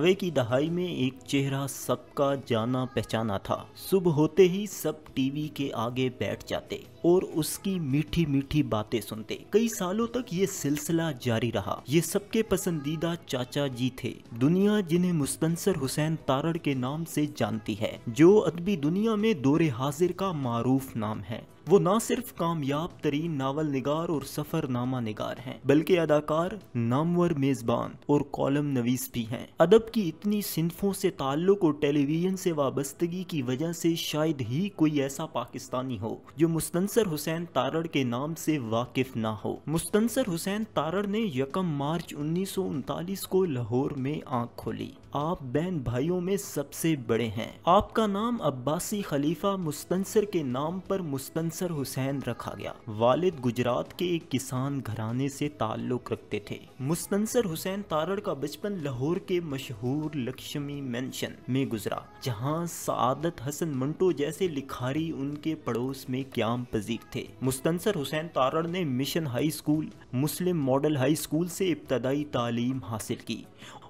नब्बे की दहाई में एक चेहरा सबका जाना पहचाना था सुबह होते ही सब टीवी के आगे बैठ जाते और उसकी मीठी मीठी बातें सुनते कई सालों तक ये सिलसिला जारी रहा ये सबके पसंदीदा चाचा जी थे दुनिया जिन्हें मुस्तंसर हुसैन तारड़ के नाम से जानती है जो अदबी दुनिया में दौरे हाजिर का मारूफ नाम है वो ना सिर्फ कामयाब तरीन नावल निगार और सफरनामा निगार हैं बल्कि अदाकार नामवर मेजबान और कॉलम नवीस भी हैं अदब की इतनी सिंफों से ताल्लुक और टेलीविजन से वाबस्तगी की वजह से शायद ही कोई ऐसा पाकिस्तानी हो जो मुस्तन मुस्तंसर हुसैन तारड़ के नाम से वाकिफ ना हो मुस्तंसर हुसैन तारड़ ने यकम मार्च उन्नीस को लाहौर में आंख खोली आप बहन भाइयों में सबसे बड़े हैं आपका नाम अब्बासी खलीफा मुस्तंसर के नाम पर मुस्तंसर हुसैन रखा गया वालिद गुजरात के एक किसान घराने से ताल्लुक रखते थे मुस्तंसर हुसैन तारड़ का बचपन लाहौर के मशहूर लक्ष्मी मेंशन में गुजरा जहां सादत हसन मंटो जैसे लिखारी उनके पड़ोस में क्याम पजीर थे मुस्तंसर हुसैन तारड़ ने mission high school Muslim model high school से इब्तदाई तालीम हासिल की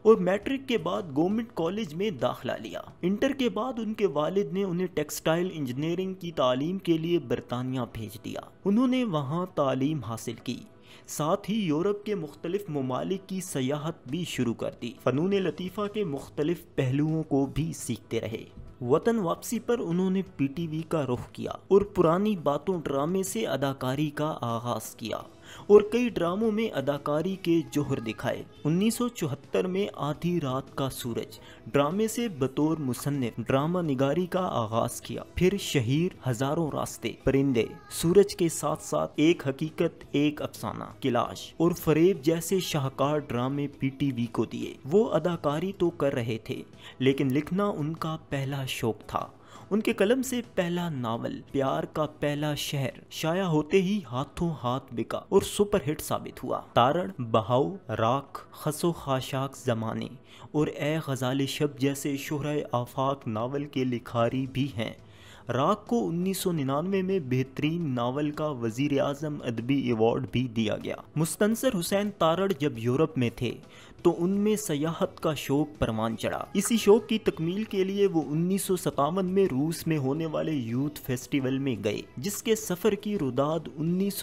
और मैट्रिक के बाद गवर्नमेंट कॉलेज में दाखला लिया इंटर के बाद उनके वालिद ने उन्हें टेक्सटाइल इंजीनियरिंग की तालीम के लिए बरतानिया भेज दिया उन्होंने वहाँ तालीम हासिल की साथ ही यूरोप के मुख्तलिफ ममालिक की सयाहत भी शुरू कर दी फ़नून लतीफ़ा के मुख्तलिफ पहलुओं को भी सीखते रहे वतन वापसी पर उन्होंने पीटीवी का रुख किया और पुरानी बातों ड्रामे से अदाकारी का आगाज किया और कई ड्रामों में अदाकारी के जोहर दिखाए 1974 में आधी रात का सूरज ड्रामे से बतौर मुसन्फ ड्रामा निगारी का आगाज किया फिर शहीर हजारों रास्ते परिंदे सूरज के साथ साथ एक हकीकत एक अफसाना किलाश और फरेब जैसे शाहकार ड्रामे पी को दिए वो अदाकारी तो कर रहे थे लेकिन लिखना उनका पहला शौक था उनके कलम से पहला नावल प्यार का पहला शहर शाया होते ही हाथों हाथ बिका और सुपरहिट साबित हुआ तारण बहाव राख खसो खाशाक जमाने और ए गजाल शब जैसे शहर आफाक नावल के लिखारी भी हैं राख को 1999 में बेहतरीन नावल का वजीर अजम अदबी एवॉर्ड भी दिया गया मुस्तंसर हुसैन तारड़ जब यूरोप में थे तो उनमें सयाहत का शौक परवान चढ़ा इसी शौक की तकमील के लिए वो उन्नीस में रूस में होने वाले यूथ फेस्टिवल में गए जिसके सफर की रुदाद उन्नीस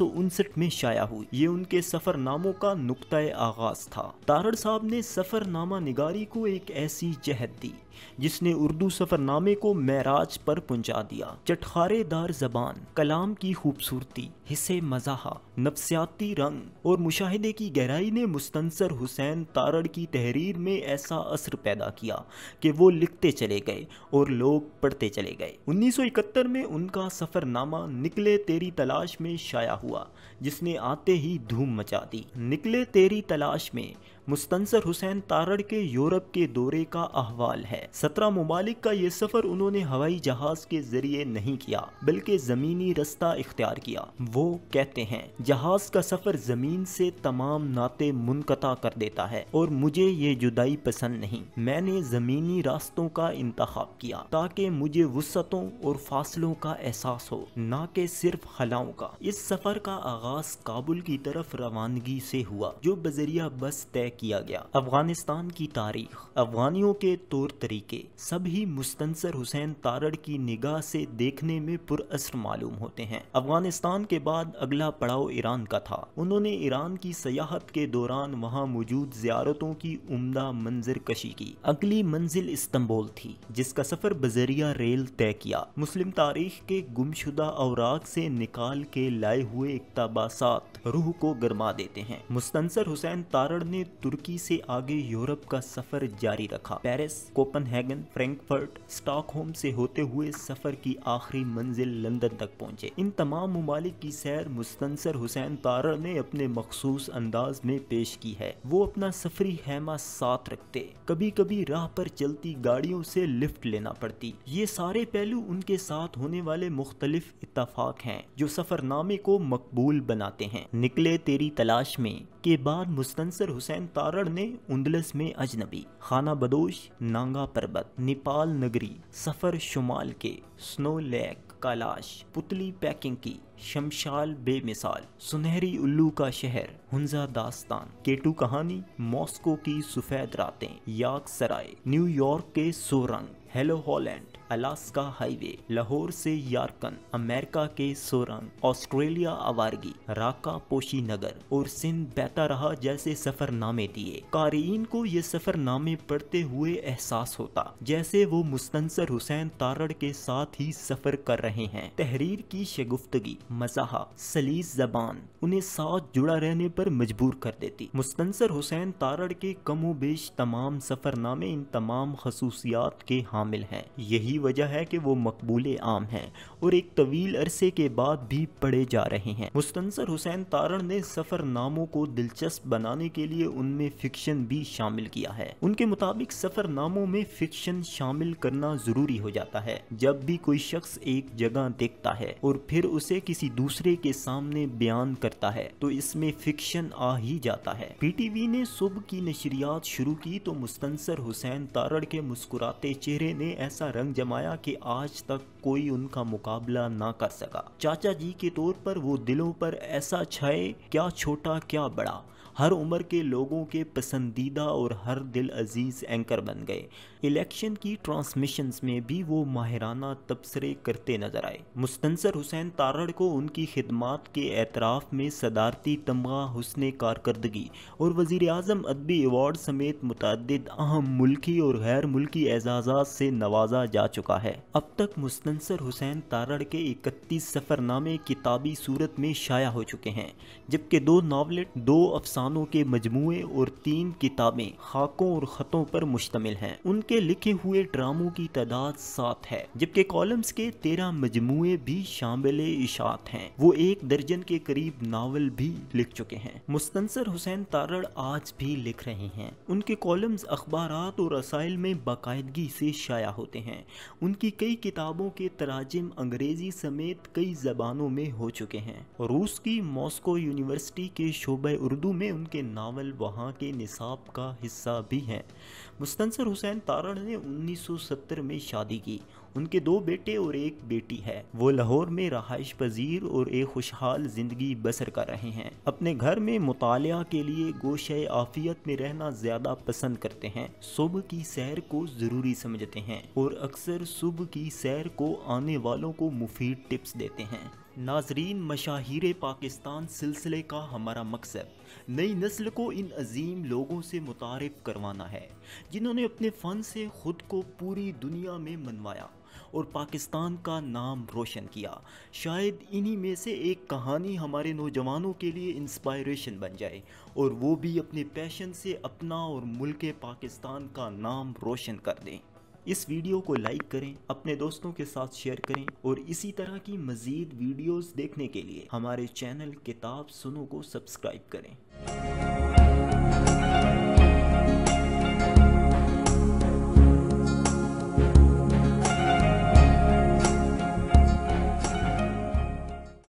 में शाया हुई ये उनके सफर नामों का नुकतः आगाज था तारड़ साहब ने सफर नामा निगारी को एक ऐसी जहद दी जिसने उर्दू सफरनामे को मैराज पर पहुंचा दिया चटखारेदार जबान कलाम की खूबसूरती हिस्से मज़ा नफसियाती रंग और मुशाहिदे की गहराई ने मुस्तंसर हुसैन तारड़ की तहरीर में ऐसा असर पैदा किया कि वो लिखते चले गए और लोग पढ़ते चले गए 1971 में उनका सफरनामा निकले तेरी तलाश में शाया हुआ जिसने आते ही धूम मचा दी निकले तेरी तलाश में मुस्तंसर हुसैन तारड़ के यूरोप के दौरे का अहवाल है सत्रह ममालिक का ये सफर उन्होंने हवाई जहाज के जरिए नहीं किया बल्कि जमीनी रास्ता इख्तियार किया वो कहते हैं जहाज का सफर जमीन से तमाम नाते मुनकता कर देता है और मुझे ये जुदाई पसंद नहीं मैंने जमीनी रास्तों का इंतखब किया ताकि मुझे वसतों और फासलों का एहसास हो न के सिर्फ हलाओं का इस सफर का आगाज काबुल की तरफ रवानगी से हुआ जो बजरिया बस तय किया गया अफगानिस्तान की तारीख अफगानियों के तौर तरीके तरीके सभी मुस्तंसर हुसैन तारड़ की निगाह से देखने में पुरअसर मालूम होते हैं अफगानिस्तान के बाद अगला पड़ाव ईरान का था उन्होंने ईरान की सयाहत के दौरान वहाँ मौजूद जियारतों की उमदा मंजर कशी की अगली मंजिल इस्तंबुल थी जिसका सफर बजरिया रेल तय किया मुस्लिम तारीख के गुमशुदा औराग से निकाल के लाए हुए इकताबासात रूह को गरमा देते हैं मुस्तंसर हुसैन तारड़ ने तुर्की से आगे यूरोप का सफर जारी रखा पेरिस कोपन कोपनहेगन फ्रैंकफर्ट स्टॉकहोम से होते हुए सफर की आखिरी मंजिल लंदन तक पहुंचे इन तमाम ममालिक की सैर मुस्तंसर हुसैन तारा ने अपने मखसूस अंदाज में पेश की है वो अपना सफरी हैमा साथ रखते कभी कभी राह पर चलती गाड़ियों से लिफ्ट लेना पड़ती ये सारे पहलू उनके साथ होने वाले मुख्तलिफ इतफाक हैं जो सफरनामे को मकबूल बनाते हैं निकले तेरी तलाश में के बाद मुस्तंसर हुसैन तारड़ ने उन्दलस में अजनबी खाना बदोश नांगा पर्वत नेपाल नगरी सफ़र शुमाल के स्नो लेक कालाश पुतली पैकिंग की शमशाल बेमिसाल सुनहरी उल्लू का शहर हुंजा दास्तान केटू कहानी मॉस्को की सफ़ेद रातें याक सराय न्यूयॉर्क के सोरंग हेलो हॉलैंड अलास्का हाईवे लाहौर से यारकन अमेरिका के सोरंग ऑस्ट्रेलिया अवारगी राका पोशी नगर और सिंध बहता रहा जैसे सफरनामे दिए कारीन को ये सफरनामे पढ़ते हुए एहसास होता जैसे वो मुस्तंसर हुसैन तारड़ के साथ ही सफर कर रहे हैं तहरीर की शगुफ्तगी मजाहा सलीस जबान उन्हें साथ जुड़ा रहने पर मजबूर कर देती मुस्तंसर हुसैन तारड़ के कमो बेश तमाम सफरनामे इन तमाम खसूसियात के हामिल हैं यही यही वजह है कि वो मकबूल आम हैं और एक तवील अरसे के बाद भी पढ़े जा रहे हैं मुस्तंसर हुसैन तारण ने सफ़रनामों को दिलचस्प बनाने के लिए उनमें फ़िक्शन भी शामिल किया है उनके मुताबिक सफ़रनामों में फ़िक्शन शामिल करना ज़रूरी हो जाता है जब भी कोई शख्स एक जगह देखता है और फिर उसे किसी दूसरे के सामने बयान करता है तो इसमें फ़िक्शन आ ही जाता है पी ने सुबह की नशरियात शुरू की तो मुस्तंसर हुसैन तारड़ के मुस्कुराते चेहरे ने ऐसा रंग जमा जमाया कि आज तक कोई उनका मुकाबला ना कर सका चाचा जी के तौर पर वो दिलों पर ऐसा छाए क्या छोटा क्या बड़ा हर उम्र के लोगों के पसंदीदा और हर दिल अजीज़ एंकर बन गए इलेक्शन की ट्रांसमिशंस में भी वो माहराना तबसरे करते नजर आए मुस्तंसर हुसैन तारड़ को उनकी खिदमत के एतराफ़ में सदारती तमगा हुसन कारकर्दगी और वज़ी अजम अदबी एवार्ड समेत मुतद अहम मुल्की और गैर मुल्की एजाजा से नवाजा जा चुका है अब तक मुस्तंसर हुसैन तारड़ के इकतीस सफ़रनामे किताबी सूरत में शाया हो चुके हैं जबकि दो नावलेट दो अफसान दास्तानों के मजमुए और तीन किताबें खाकों और ख़तों पर मुश्तमिल हैं उनके लिखे हुए ड्रामों की तादाद सात है जबकि कॉलम्स के तेरह मजमुए भी शामिल इशात हैं वो एक दर्जन के करीब नावल भी लिख चुके हैं मुस्तंसर हुसैन तारड़ आज भी लिख रहे हैं उनके कॉलम्स अखबार और रसाइल में बाकायदगी से शाया होते हैं उनकी कई किताबों के तराजम अंग्रेज़ी समेत कई जबानों में हो चुके हैं रूस की मॉस्को यूनिवर्सिटी के शोबे उर्दू में उनके नावल वहाँ के निसाब का हिस्सा भी हैं मुस्तंसर हुसैन तारण ने 1970 में शादी की उनके दो बेटे और एक बेटी है वो लाहौर में रहायश पजीर और एक खुशहाल ज़िंदगी बसर कर रहे हैं अपने घर में मुताल के लिए गोश आफियत में रहना ज़्यादा पसंद करते हैं सुबह की सैर को ज़रूरी समझते हैं और अक्सर सुबह की सैर को आने वालों को मुफीद टिप्स देते हैं नाजरीन मशाहिर पाकिस्तान सिलसिले का हमारा मकसद नई नस्ल को इन अजीम लोगों से मुतारफ़ करवाना है जिन्होंने अपने फ़न से खुद को पूरी दुनिया में मनवाया और पाकिस्तान का नाम रोशन किया शायद इन्हीं में से एक कहानी हमारे नौजवानों के लिए इंस्पायरेशन बन जाए और वो भी अपने पैशन से अपना और मुल्क पाकिस्तान का नाम रोशन कर दें इस वीडियो को लाइक करें अपने दोस्तों के साथ शेयर करें और इसी तरह की मज़ीद वीडियोस देखने के लिए हमारे चैनल किताब सुनो को सब्सक्राइब करें